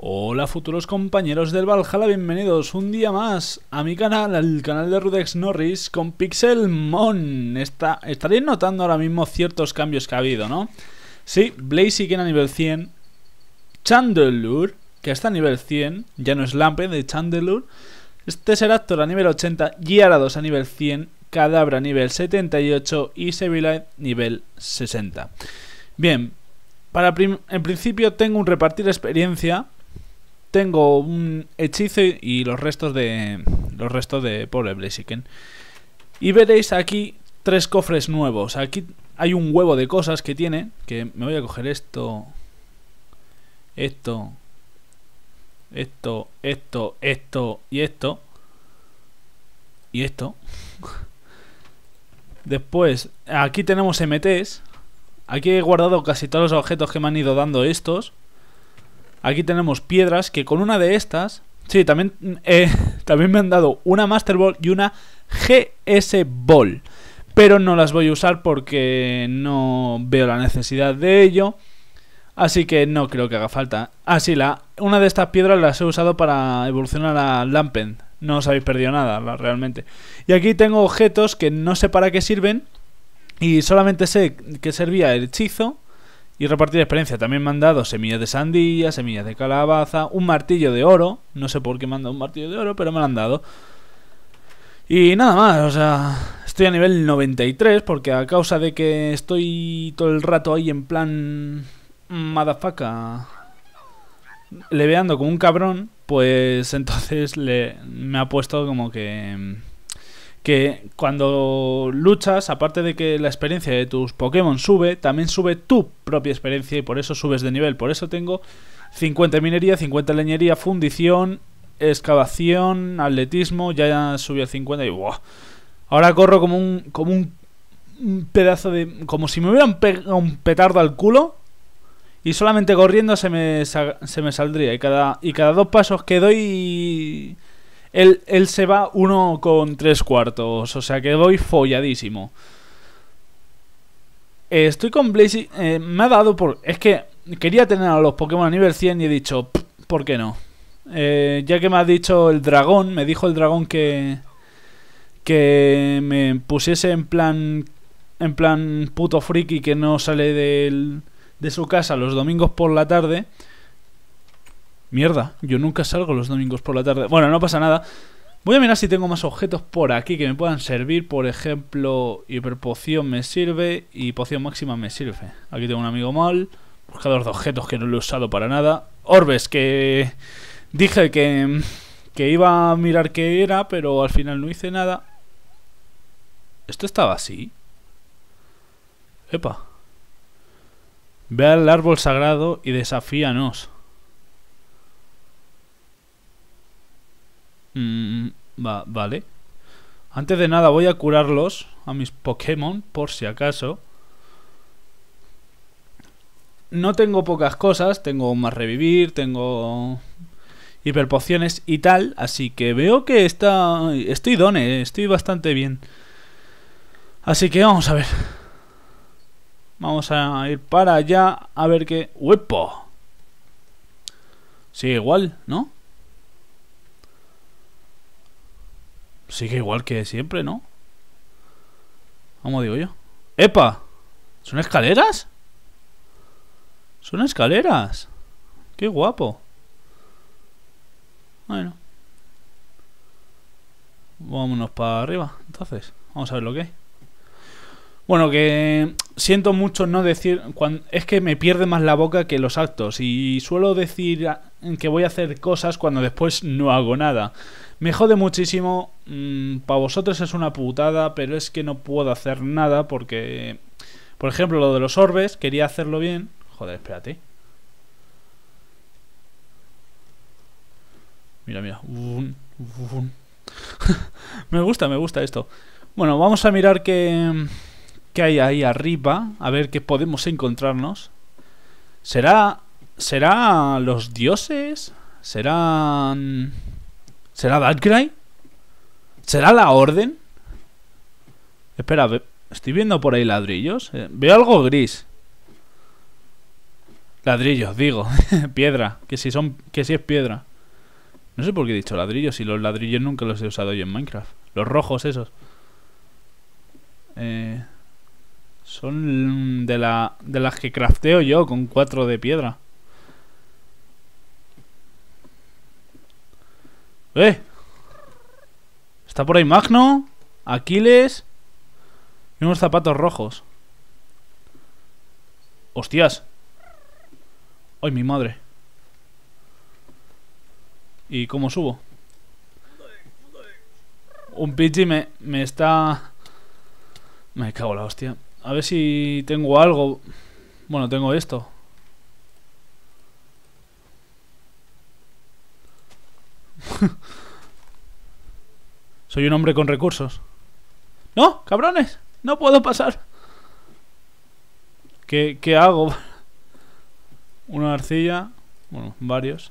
Hola futuros compañeros del Valhalla, bienvenidos un día más a mi canal, al canal de Rudex Norris con Pixelmon. Está, estaréis notando ahora mismo ciertos cambios que ha habido, ¿no? Sí, Blaziken a nivel 100, Chandelure, que está a nivel 100, ya no es Lampe de Chandelure, Tesseractor este a nivel 80, Gyarados a nivel 100, Cadabra a nivel 78 y Sevilite nivel 60. Bien, para en principio tengo un repartir experiencia tengo un hechizo y los restos de los restos de pobre Y veréis aquí tres cofres nuevos. Aquí hay un huevo de cosas que tiene, que me voy a coger esto, esto, esto, esto, esto y esto. Y esto. Después, aquí tenemos MTs. Aquí he guardado casi todos los objetos que me han ido dando estos. Aquí tenemos piedras que con una de estas... Sí, también, eh, también me han dado una Master Ball y una GS Ball. Pero no las voy a usar porque no veo la necesidad de ello. Así que no creo que haga falta. Ah, sí, la, una de estas piedras las he usado para evolucionar a Lampen. No os habéis perdido nada, realmente. Y aquí tengo objetos que no sé para qué sirven. Y solamente sé que servía el hechizo y repartir experiencia. También me han dado semillas de sandía, semillas de calabaza, un martillo de oro. No sé por qué me han dado un martillo de oro, pero me lo han dado. Y nada más, o sea, estoy a nivel 93 porque a causa de que estoy todo el rato ahí en plan... Madafaca. Leveando como un cabrón, pues entonces le, me ha puesto como que que cuando luchas, aparte de que la experiencia de tus Pokémon sube, también sube tu propia experiencia y por eso subes de nivel. Por eso tengo 50 minería, 50 leñería, fundición, excavación, atletismo, ya subí al 50 y Ahora corro como un, como un, pedazo de... como si me hubieran pegado un petardo al culo y solamente corriendo se me, saldría y cada, y cada dos pasos que doy... Él, se va uno con tres cuartos, o sea que voy folladísimo. Eh, estoy con Blaze, eh, me ha dado por. Es que quería tener a los Pokémon a nivel 100 y he dicho, ¿por qué no? Eh, ya que me ha dicho el dragón, me dijo el dragón que. que me pusiese en plan. en plan puto friki que no sale del, de su casa los domingos por la tarde. Mierda, yo nunca salgo los domingos por la tarde. Bueno, no pasa nada. Voy a mirar si tengo más objetos por aquí que me puedan servir. Por ejemplo, hiperpoción me sirve y poción máxima me sirve. Aquí tengo un amigo mal. Buscador de objetos que no lo he usado para nada. Orbes, que dije que, que iba a mirar qué era, pero al final no hice nada. ¿Esto estaba así? Epa. Ve al árbol sagrado y desafíanos. Mm, vale. Antes de nada voy a curarlos a mis Pokémon, por si acaso. No tengo pocas cosas, tengo más revivir, tengo hiperpociones y tal, así que veo que está... estoy done, estoy bastante bien. Así que vamos a ver. Vamos a ir para allá a ver qué... ¡Huepo! Sigue igual, ¿no? sigue igual que siempre, ¿no? ¿Cómo digo yo? ¡Epa! ¿Son escaleras? Son escaleras. ¡Qué guapo! Bueno. Vámonos para arriba, entonces. Vamos a ver lo que hay. Bueno, que siento mucho no decir... es que me pierde más la boca que los actos. Y suelo decir que voy a hacer cosas cuando después no hago nada. Me jode muchísimo, mm, para vosotros es una putada, pero es que no puedo hacer nada porque, por ejemplo, lo de los orbes, quería hacerlo bien. Joder, espérate. Mira, mira. me gusta, me gusta esto. Bueno, vamos a mirar qué, qué hay ahí arriba, a ver qué podemos encontrarnos. Será ¿Será los dioses? ¿Serán... ¿Será Darkrai? ¿Será la orden? Espera, estoy viendo por ahí ladrillos. Eh, veo algo gris. Ladrillos, digo. piedra. Que si son. Que si es piedra. No sé por qué he dicho ladrillos. Si los ladrillos nunca los he usado yo en Minecraft. Los rojos esos. Eh, son de la. de las que crafteo yo con cuatro de piedra. Eh. Está por ahí Magno, Aquiles y unos zapatos rojos. ¡Hostias! ¡Ay, mi madre! ¿Y cómo subo? Un pichi me, me está... Me cago en la hostia. A ver si tengo algo. Bueno, tengo esto. Soy un hombre con recursos. ¡No, cabrones! ¡No puedo pasar! ¿Qué, hago? Una arcilla. Bueno, varios.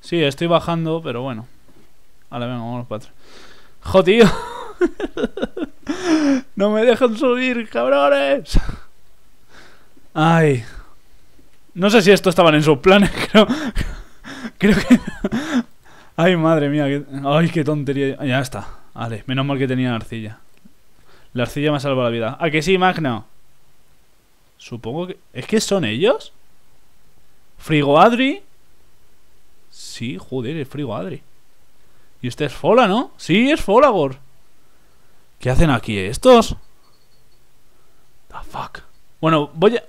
Sí, estoy bajando, pero bueno. Vale, venga, vamos los cuatro ¡Jo, tío! ¡No me dejan subir, cabrones! Ay. No sé si esto estaban en sus planes, creo. Creo que. Ay, madre mía. Ay, qué tontería. Ya está. Vale, menos mal que tenía la arcilla. La arcilla me ha salvado la vida. ¿A que sí, Magna. Supongo que... ¿Es que son ellos? ¿Frigo Adri? Sí, joder, es Frigo Adri. Y usted es Fola, ¿no? Sí, es Folagor. ¿Qué hacen aquí estos? The fuck. Bueno, voy a...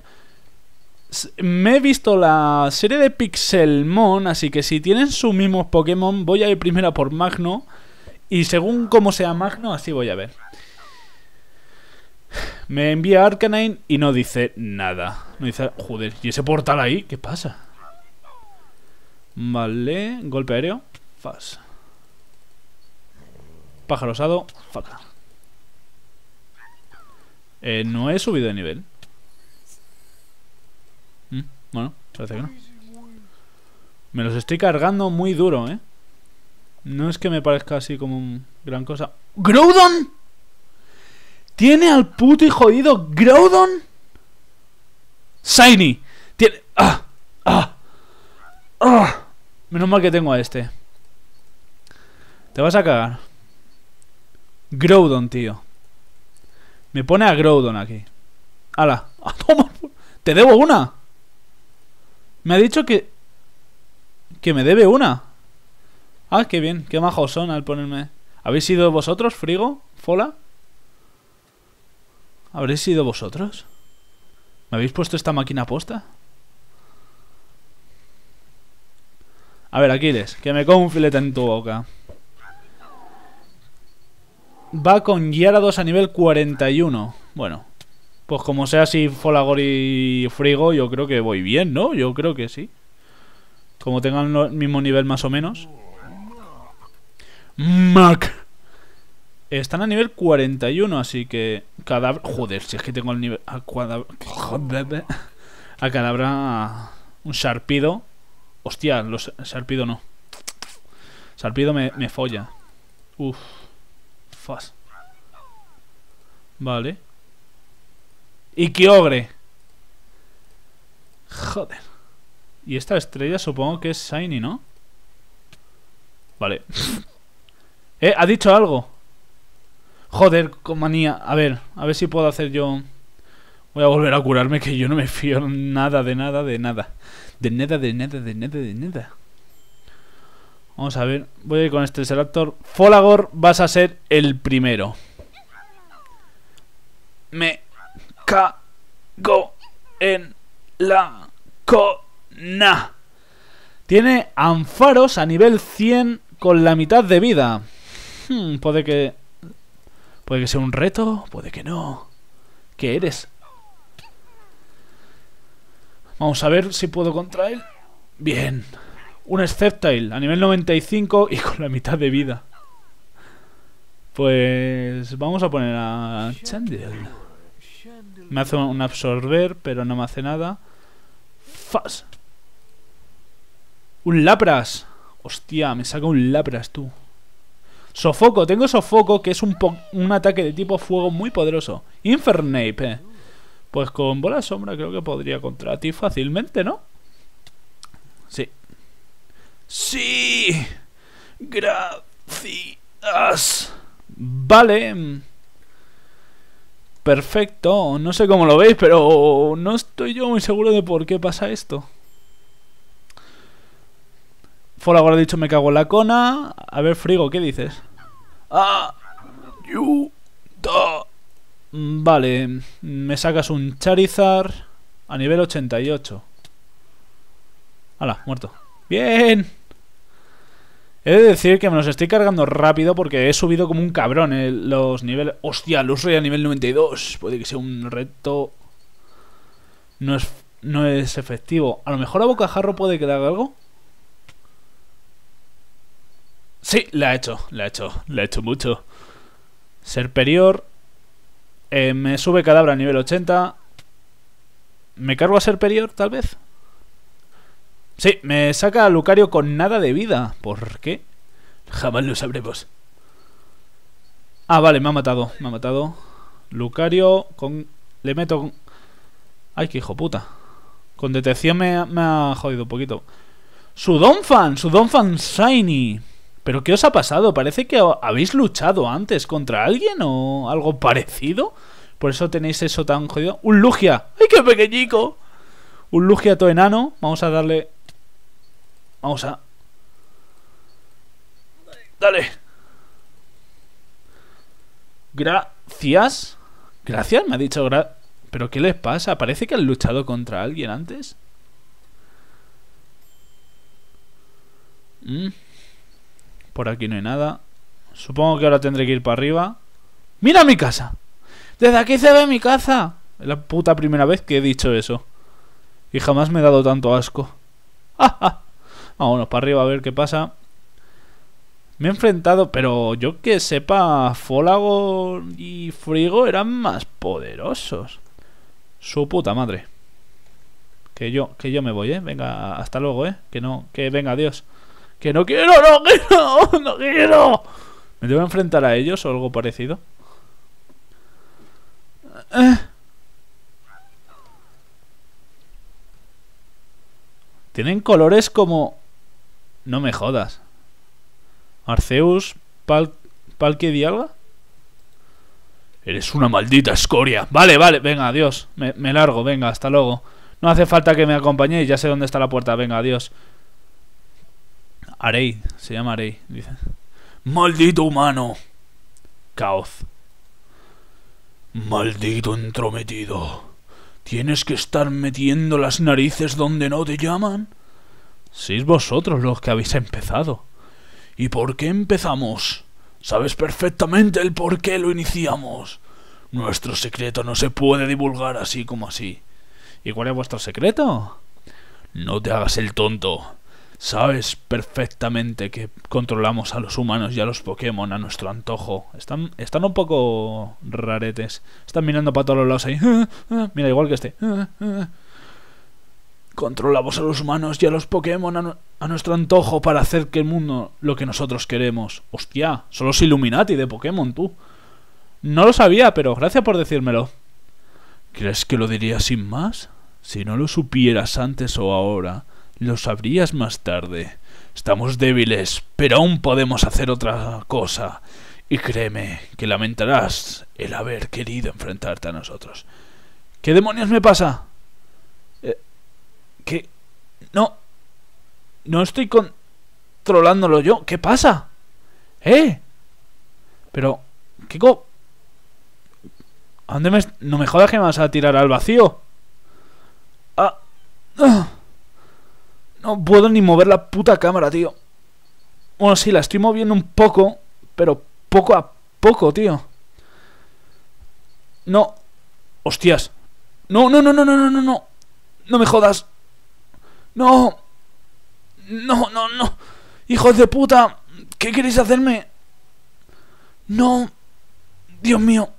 Me he visto la serie de Pixelmon, así que si tienen sus mismos Pokémon, voy a ir primero por Magno. Y según como sea Magno, así voy a ver. Me envía Arcanine y no dice nada. No dice, joder, ¿y ese portal ahí? ¿Qué pasa? Vale, golpe aéreo. Fas. Pájaro asado Faca. Eh, no he subido de nivel. Bueno, parece que no. Me los estoy cargando muy duro, ¿eh? No es que me parezca así como un gran cosa. ¡Groudon! ¿Tiene al puto y jodido Groudon? ¡Shiny! Tiene... Ah, ah, ah. Menos mal que tengo a este. Te vas a cagar. Groudon, tío. Me pone a Groudon aquí. ¡Hala! ¡Te debo una! Me ha dicho que... Que me debe una. Ah, qué bien. Qué majos son al ponerme... ¿Habéis sido vosotros, Frigo? ¿Fola? ¿Habréis sido vosotros? ¿Me habéis puesto esta máquina posta? A ver, Aquiles, que me como un filete en tu boca. Va con Gyarados a nivel 41. Bueno, pues como sea así Folagor y Frigo, yo creo que voy bien, ¿no? Yo creo que sí. Como tengan el mismo nivel más o menos. Mac. Están a nivel 41, así que... Cadabra... Joder, si es que tengo el nivel... A cadabra... A cadabra... Un sharpido. Hostia, los sarpido no. Sharpido me, me folla. Uf. Fas. Vale. Y Kyogre. Joder. Y esta estrella supongo que es Shiny, ¿no? Vale. eh, ha dicho algo. Joder, con manía. A ver, a ver si puedo hacer yo... Voy a volver a curarme que yo no me fío nada, de nada, de nada. De nada, de nada, de nada, de nada. Vamos a ver. Voy a ir con este Seraptor. Folagor, vas a ser el primero. Me Go en la cona. Tiene anfaros a nivel 100 con la mitad de vida. Hmm, puede que... Puede que sea un reto, puede que no. ¿Qué eres? Vamos a ver si puedo contra él. Bien. Un Sceptile a nivel 95 y con la mitad de vida. Pues vamos a poner a Chandel. Me hace un absorber, pero no me hace nada. ¡Fas! ¡Un Lapras! Hostia, me saca un Lapras, tú. Sofoco, tengo Sofoco, que es un, un ataque de tipo fuego muy poderoso. Infernape. Eh. Pues con bola sombra creo que podría contra ti fácilmente, ¿no? Sí. ¡Sí! Gracias. Vale. Mm, perfecto. No sé cómo lo veis, pero no estoy yo muy seguro de por qué pasa esto. Fora ha dicho me cago en la cona. A ver, Frigo, ¿qué dices? Ah, you, Vale, me sacas un Charizard a nivel 88. Hala, muerto. Bien. He de decir que me los estoy cargando rápido porque he subido como un cabrón eh, los niveles... ¡Hostia! Los rey a nivel 92. Puede que sea un reto... No es, no es efectivo. A lo mejor a Bocajarro puede quedar algo. Sí, la ha he hecho, la ha he hecho, la he hecho mucho. Serperior. Eh, me sube Cadabra a nivel 80. ¿Me cargo a Serperior, tal vez? Sí, me saca a Lucario con nada de vida. ¿Por qué? Jamás lo sabremos. Ah, vale, me ha matado. Me ha matado. Lucario con... Le meto con... Ay, qué hijo puta. Con detección me, me ha jodido un poquito. ¡Su Donphan! ¡Su Donphan Shiny! ¿Pero qué os ha pasado? Parece que habéis luchado antes contra alguien o algo parecido. Por eso tenéis eso tan jodido. ¡Un Lugia! ¡Ay, qué pequeñico! Un Lugia todo enano. Vamos a darle Vamos a... Dale. Gracias. Gracias, me ha dicho... Gra... ¿Pero qué les pasa? Parece que han luchado contra alguien antes. Mm. Por aquí no hay nada. Supongo que ahora tendré que ir para arriba. ¡Mira mi casa! ¡Desde aquí se ve mi casa! Es la puta primera vez que he dicho eso. Y jamás me he dado tanto asco. ¡Ja, Vámonos para arriba a ver qué pasa. Me he enfrentado, pero yo que sepa, Fólago y Frigo eran más poderosos. Su puta madre. Que yo, que yo me voy, ¿eh? Venga, hasta luego, ¿eh? Que no, que venga, adiós. Que no quiero, no quiero, no quiero. ¿Me debo enfrentar a ellos o algo parecido? Eh. Tienen colores como... No me jodas. Arceus Pal que Dialga. Eres una maldita escoria. Vale, vale, venga, adiós. Me, largo, venga, hasta luego. No hace falta que me acompañéis, ya sé dónde está la puerta. Venga, adiós. Arey, se llama Arey, dice. Maldito humano. ¡Caos! Maldito entrometido. ¿Tienes que estar metiendo las narices donde no te llaman? Sois vosotros los que habéis empezado. ¿Y por qué empezamos? Sabes perfectamente el por qué lo iniciamos. Nuestro secreto no se puede divulgar así como así. ¿Y cuál es vuestro secreto? No te hagas el tonto. Sabes perfectamente que controlamos a los humanos y a los Pokémon a nuestro antojo. Están, están un poco raretes. Están mirando para todos los lados ahí. Mira, igual que este. Controlamos a los humanos y a los Pokémon a, nuestro antojo para hacer que el mundo lo que nosotros queremos. Hostia, solo los Illuminati de Pokémon, tú. No lo sabía, pero gracias por decírmelo. ¿Crees que lo diría sin más? Si no lo supieras antes o ahora, lo sabrías más tarde. Estamos débiles, pero aún podemos hacer otra cosa. Y créeme que lamentarás el haber querido enfrentarte a nosotros. ¿Qué demonios me pasa? ¿Qué? No. No estoy controlándolo yo. ¿Qué pasa? ¿Eh? Pero, ¿qué co... ¿A No me jodas que me vas a tirar al vacío. Ah... No puedo ni mover la puta cámara, tío. Bueno, sí, la estoy moviendo un poco, pero poco a poco, tío. No. Hostias. No, no, no, no, no, no, no, no. No me jodas. No. No, no, no. Hijos de puta. ¿Qué queréis hacerme? No. Dios mío.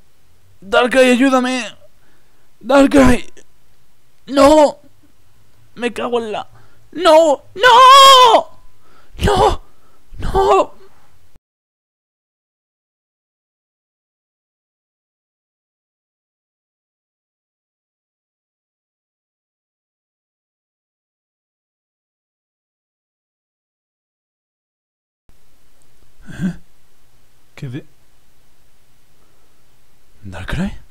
Darkrai, ayúdame. Darkrai. No. Me cago en la... No. No. No. No. けでなるくらい